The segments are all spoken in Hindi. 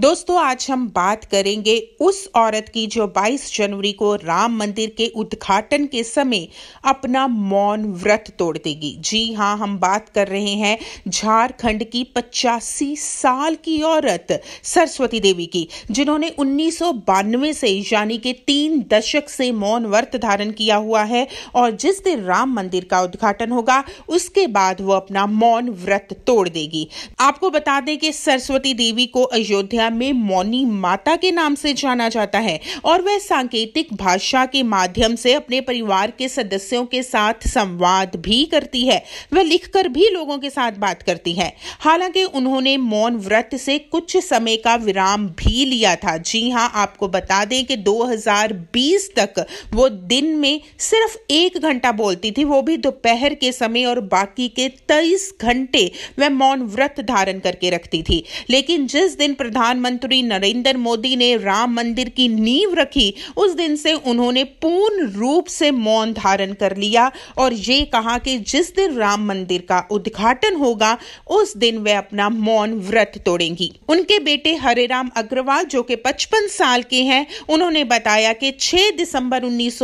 दोस्तों आज हम बात करेंगे उस औरत की जो 22 जनवरी को राम मंदिर के उद्घाटन के समय अपना मौन व्रत तोड़ देगी जी हाँ हम बात कर रहे हैं झारखंड की पचासी साल की औरत सरस्वती देवी की जिन्होंने उन्नीस से यानी कि तीन दशक से मौन व्रत धारण किया हुआ है और जिस दिन राम मंदिर का उद्घाटन होगा उसके बाद वो अपना मौन व्रत तोड़ देगी आपको बता दें कि सरस्वती देवी को अयोध्या दुनिया में मौनी माता के नाम से जाना जाता है और वह सांकेतिक भाषा के माध्यम से अपने परिवार के सदस्यों के साथ संवाद भी करती है वह लिखकर भी लोगों के साथ बात करती है हालांकि उन्होंने मौन व्रत से कुछ समय का विराम भी लिया था जी हाँ आपको बता दें कि 2020 तक वो दिन में सिर्फ एक घंटा बोलती थी वो भी दोपहर के समय और बाकी के तेईस घंटे वह मौन व्रत धारण करके रखती थी लेकिन जिस दिन प्रधान प्रधानमंत्री नरेंद्र मोदी ने राम मंदिर की नींव रखी उस दिन से उन्होंने पूर्ण रूप से मौन धारण कर लिया और ये कहा कि जिस दिन राम मंदिर का उद्घाटन होगा उस दिन वे अपना मौन व्रत तोड़ेंगी उनके बेटे राम अग्रवाल जो कि 55 साल के हैं उन्होंने बताया कि 6 दिसंबर उन्नीस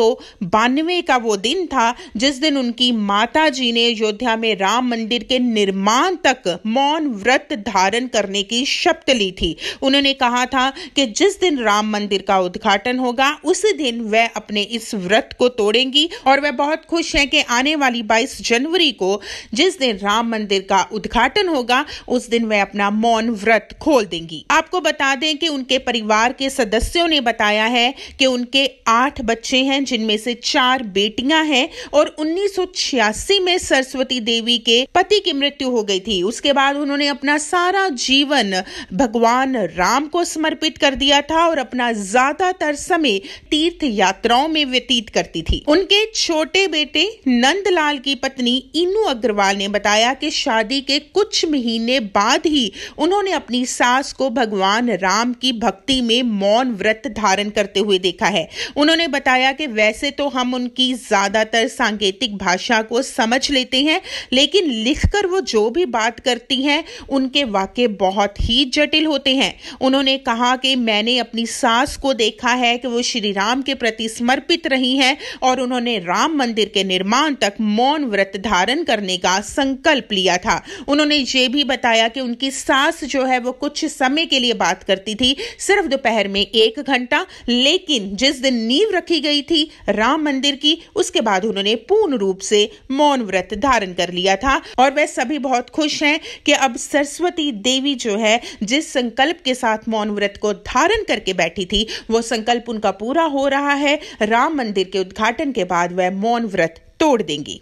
का वो दिन था जिस दिन उनकी माता जी ने अयोध्या में राम मंदिर के निर्माण तक मौन व्रत धारण करने की शपथ ली थी उन्होंने कहा था कि जिस दिन राम मंदिर का उद्घाटन होगा उसी दिन वह अपने इस व्रत को तोड़ेंगी और वह बहुत खुश हैं कि आने वाली 22 जनवरी को जिस दिन राम मंदिर का उद्घाटन होगा उस दिन वह अपना मौन व्रत खोल देंगी आपको बता दें कि उनके परिवार के सदस्यों ने बताया है कि उनके आठ बच्चे हैं जिनमें से चार बेटियां हैं और उन्नीस में सरस्वती देवी के पति की मृत्यु हो गई थी उसके बाद उन्होंने अपना सारा जीवन भगवान राम को समर्पित कर दिया था और अपना ज्यादातर समय तीर्थ यात्राओं में व्यतीत करती थी उनके छोटे बेटे नंदलाल की पत्नी इनू अग्रवाल ने बताया कि शादी के कुछ महीने बाद ही उन्होंने अपनी सास को भगवान राम की भक्ति में मौन व्रत धारण करते हुए देखा है उन्होंने बताया कि वैसे तो हम उनकी ज्यादातर सांकेतिक भाषा को समझ लेते हैं लेकिन लिखकर वो जो भी बात करती हैं उनके वाक्य बहुत ही जटिल होते हैं उन्होंने कहा कि मैंने अपनी सास को देखा है कि वो श्री राम के प्रति समर्पित रही हैं और उन्होंने राम मंदिर के निर्माण तक मौन व्रत धारण करने का संकल्प लिया था उन्होंने ये भी बताया कि उनकी सास जो है वो कुछ समय के लिए बात करती थी सिर्फ दोपहर में एक घंटा लेकिन जिस दिन नींव रखी गई थी राम मंदिर की उसके बाद उन्होंने पूर्ण रूप से मौन व्रत धारण कर लिया था और वह सभी बहुत खुश हैं कि अब सरस्वती देवी जो है जिस संकल्प के के साथ मौन व्रत को धारण करके बैठी थी वो संकल्प उनका पूरा हो रहा है राम मंदिर के उद्घाटन के बाद वह मौन व्रत तोड़ देंगी